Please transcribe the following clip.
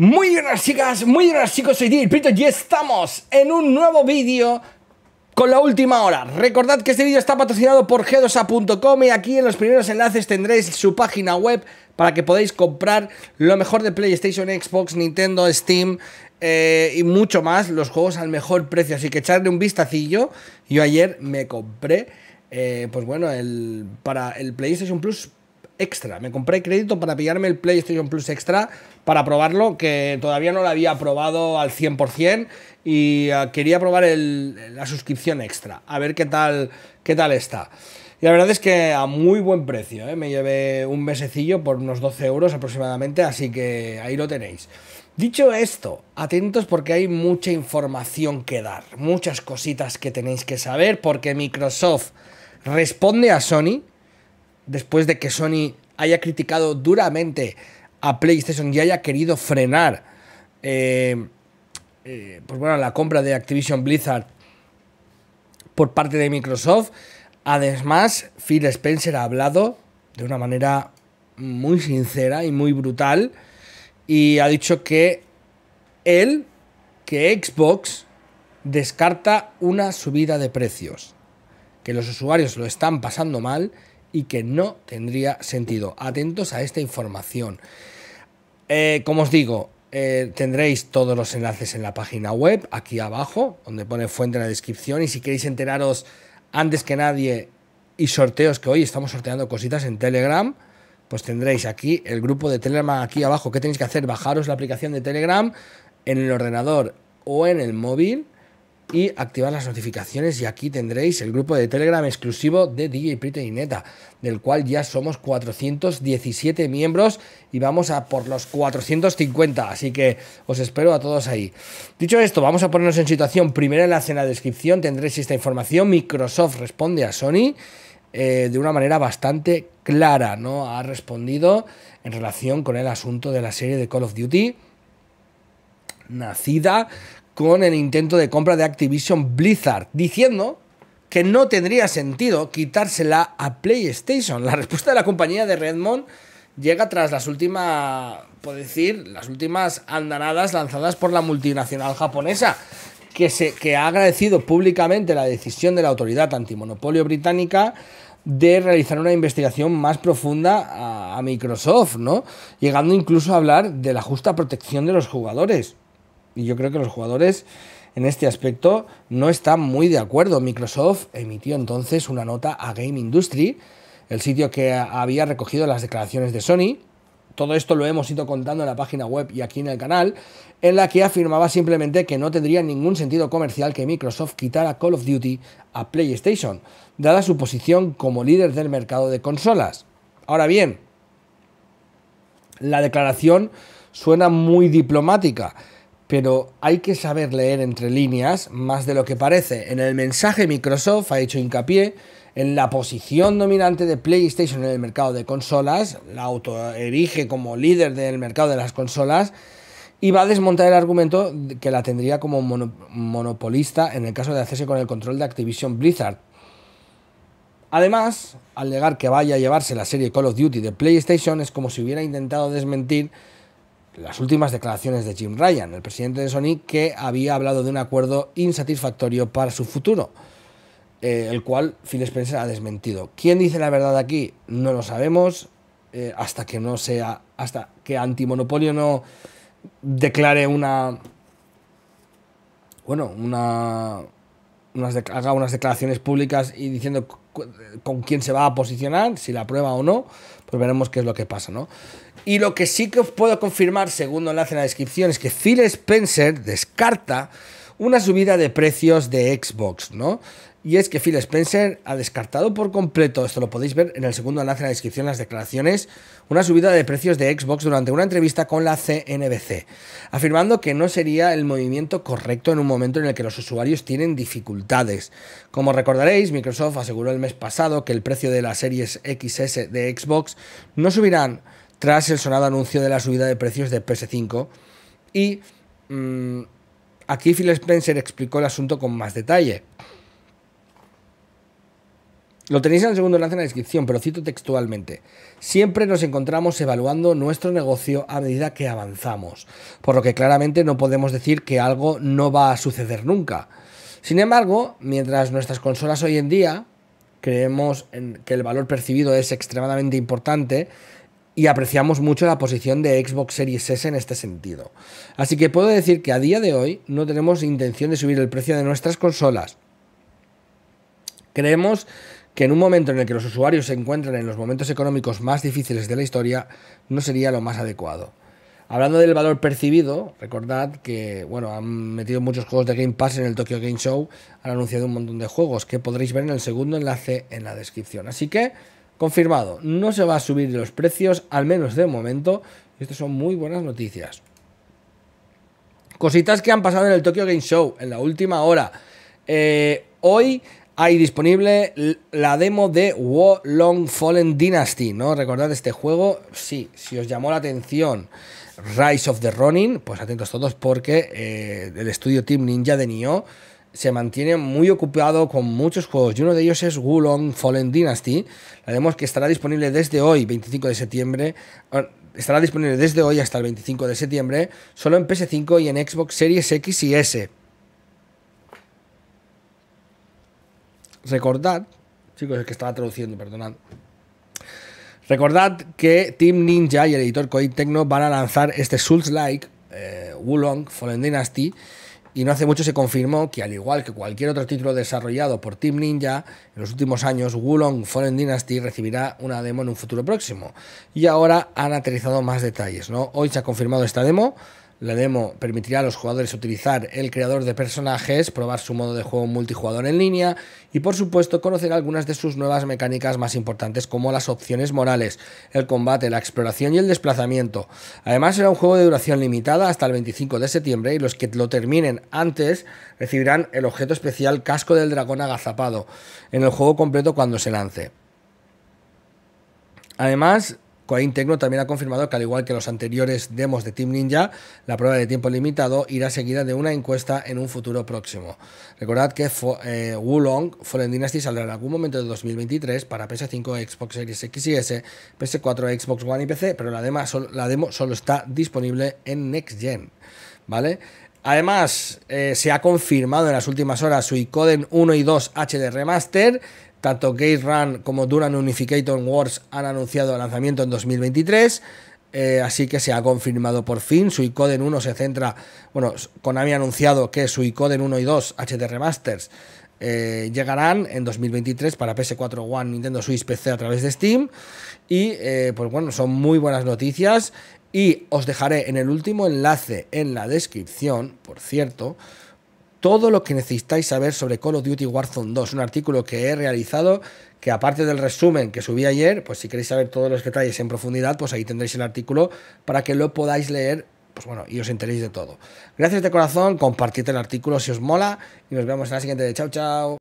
Muy buenas chicas, muy buenas chicos, soy Dil y estamos en un nuevo vídeo con la última hora. Recordad que este vídeo está patrocinado por G2A.com y aquí en los primeros enlaces tendréis su página web para que podáis comprar lo mejor de PlayStation, Xbox, Nintendo, Steam eh, y mucho más, los juegos al mejor precio. Así que echarle un vistacillo. Yo ayer me compré, eh, pues bueno, el, para el PlayStation Plus extra. Me compré crédito para pillarme el PlayStation Plus extra para probarlo, que todavía no lo había probado al 100% y ah, quería probar la suscripción extra, a ver qué tal, qué tal está. Y la verdad es que a muy buen precio, ¿eh? me llevé un mesecillo por unos 12 euros aproximadamente, así que ahí lo tenéis. Dicho esto, atentos porque hay mucha información que dar, muchas cositas que tenéis que saber porque Microsoft responde a Sony después de que Sony haya criticado duramente a PlayStation y haya querido frenar eh, eh, pues bueno, la compra de Activision Blizzard por parte de Microsoft. Además, Phil Spencer ha hablado de una manera muy sincera y muy brutal y ha dicho que él, que Xbox descarta una subida de precios, que los usuarios lo están pasando mal y que no tendría sentido. Atentos a esta información. Eh, como os digo, eh, tendréis todos los enlaces en la página web, aquí abajo, donde pone fuente en la descripción. Y si queréis enteraros antes que nadie y sorteos que hoy estamos sorteando cositas en Telegram, pues tendréis aquí el grupo de Telegram aquí abajo. ¿Qué tenéis que hacer? Bajaros la aplicación de Telegram en el ordenador o en el móvil y activar las notificaciones y aquí tendréis el grupo de Telegram exclusivo de DJ Prita y Neta, del cual ya somos 417 miembros y vamos a por los 450, así que os espero a todos ahí. Dicho esto, vamos a ponernos en situación, primero en la descripción tendréis esta información, Microsoft responde a Sony eh, de una manera bastante clara, ¿no? Ha respondido en relación con el asunto de la serie de Call of Duty, nacida con el intento de compra de Activision Blizzard, diciendo que no tendría sentido quitársela a PlayStation. La respuesta de la compañía de Redmond llega tras las últimas, puedo decir, las últimas andanadas lanzadas por la multinacional japonesa, que, se, que ha agradecido públicamente la decisión de la autoridad antimonopolio británica de realizar una investigación más profunda a, a Microsoft, ¿no? Llegando incluso a hablar de la justa protección de los jugadores. Y yo creo que los jugadores en este aspecto no están muy de acuerdo. Microsoft emitió entonces una nota a Game Industry, el sitio que había recogido las declaraciones de Sony. Todo esto lo hemos ido contando en la página web y aquí en el canal, en la que afirmaba simplemente que no tendría ningún sentido comercial que Microsoft quitara Call of Duty a PlayStation, dada su posición como líder del mercado de consolas. Ahora bien, la declaración suena muy diplomática pero hay que saber leer entre líneas más de lo que parece. En el mensaje Microsoft ha hecho hincapié en la posición dominante de PlayStation en el mercado de consolas, la autoerige como líder del mercado de las consolas y va a desmontar el argumento que la tendría como monopolista en el caso de hacerse con el control de Activision Blizzard. Además, al negar que vaya a llevarse la serie Call of Duty de PlayStation es como si hubiera intentado desmentir las últimas declaraciones de Jim Ryan, el presidente de Sony, que había hablado de un acuerdo insatisfactorio para su futuro, eh, el cual Phil Spencer ha desmentido. ¿Quién dice la verdad aquí? No lo sabemos. Eh, hasta que no sea. hasta que antimonopolio no declare una. Bueno, una. haga unas declaraciones públicas y diciendo con quién se va a posicionar, si la prueba o no, pues veremos qué es lo que pasa, ¿no? Y lo que sí que os puedo confirmar, segundo enlace en la descripción, es que Phil Spencer descarta una subida de precios de Xbox, ¿no? Y es que Phil Spencer ha descartado por completo, esto lo podéis ver en el segundo enlace en la descripción, las declaraciones, una subida de precios de Xbox durante una entrevista con la CNBC, afirmando que no sería el movimiento correcto en un momento en el que los usuarios tienen dificultades. Como recordaréis, Microsoft aseguró el mes pasado que el precio de las series XS de Xbox no subirán tras el sonado anuncio de la subida de precios de PS5 y... Mm, Aquí Phil Spencer explicó el asunto con más detalle. Lo tenéis en el segundo enlace en la descripción, pero cito textualmente. Siempre nos encontramos evaluando nuestro negocio a medida que avanzamos, por lo que claramente no podemos decir que algo no va a suceder nunca. Sin embargo, mientras nuestras consolas hoy en día creemos en que el valor percibido es extremadamente importante, y apreciamos mucho la posición de Xbox Series S en este sentido. Así que puedo decir que a día de hoy no tenemos intención de subir el precio de nuestras consolas. Creemos que en un momento en el que los usuarios se encuentran en los momentos económicos más difíciles de la historia, no sería lo más adecuado. Hablando del valor percibido, recordad que bueno, han metido muchos juegos de Game Pass en el Tokyo Game Show, han anunciado un montón de juegos que podréis ver en el segundo enlace en la descripción. Así que Confirmado, no se va a subir los precios, al menos de momento. y Estas son muy buenas noticias. Cositas que han pasado en el Tokyo Game Show en la última hora. Eh, hoy hay disponible la demo de War Long Fallen Dynasty, ¿no? Recordad este juego, sí, si os llamó la atención Rise of the Ronin, pues atentos todos porque eh, el estudio Team Ninja de Nioh se mantiene muy ocupado con muchos juegos y uno de ellos es Wulong Fallen Dynasty. La que estará disponible desde hoy, 25 de septiembre. Ah, estará disponible desde hoy hasta el 25 de septiembre, solo en PS5 y en Xbox Series X y S. Recordad, chicos, es que estaba traduciendo, perdonad. Recordad que Team Ninja y el editor Koei van a lanzar este Souls-like, eh, Wulong Fallen Dynasty, y no hace mucho se confirmó que, al igual que cualquier otro título desarrollado por Team Ninja, en los últimos años, Wulong Fallen Dynasty recibirá una demo en un futuro próximo. Y ahora han aterrizado más detalles, ¿no? Hoy se ha confirmado esta demo la demo permitirá a los jugadores utilizar el creador de personajes, probar su modo de juego multijugador en línea y por supuesto conocer algunas de sus nuevas mecánicas más importantes como las opciones morales, el combate, la exploración y el desplazamiento. Además será un juego de duración limitada hasta el 25 de septiembre y los que lo terminen antes recibirán el objeto especial Casco del Dragón Agazapado en el juego completo cuando se lance. Además, Coin Tecno también ha confirmado que, al igual que los anteriores demos de Team Ninja, la prueba de tiempo limitado irá seguida de una encuesta en un futuro próximo. Recordad que eh, Wulong Fallen Dynasty saldrá en algún momento de 2023 para PS5, Xbox Series X y S, PS4, Xbox One y PC, pero la, demo solo, está disponible en Next Gen. ¿Vale? Además, eh, se ha confirmado en las últimas horas su iCoden 1 y 2 HD Remaster tanto Gate Run como Duran Unification Wars han anunciado el lanzamiento en 2023. Eh, así que se ha confirmado por fin. Su ICODEN 1 se centra. Bueno, Konami ha anunciado que su ICODEN 1 y 2 HD Remasters eh, llegarán en 2023 para PS4 One, Nintendo Switch, PC a través de Steam. Y eh, pues bueno, son muy buenas noticias. Y os dejaré en el último enlace en la descripción, por cierto, todo lo que necesitáis saber sobre Call of Duty Warzone 2, un artículo que he realizado que aparte del resumen que subí ayer, pues si queréis saber todos los detalles en profundidad, pues ahí tendréis el artículo para que lo podáis leer, pues bueno, y os enteréis de todo. Gracias de corazón, compartid el artículo si os mola y nos vemos en la siguiente. Chao, chao.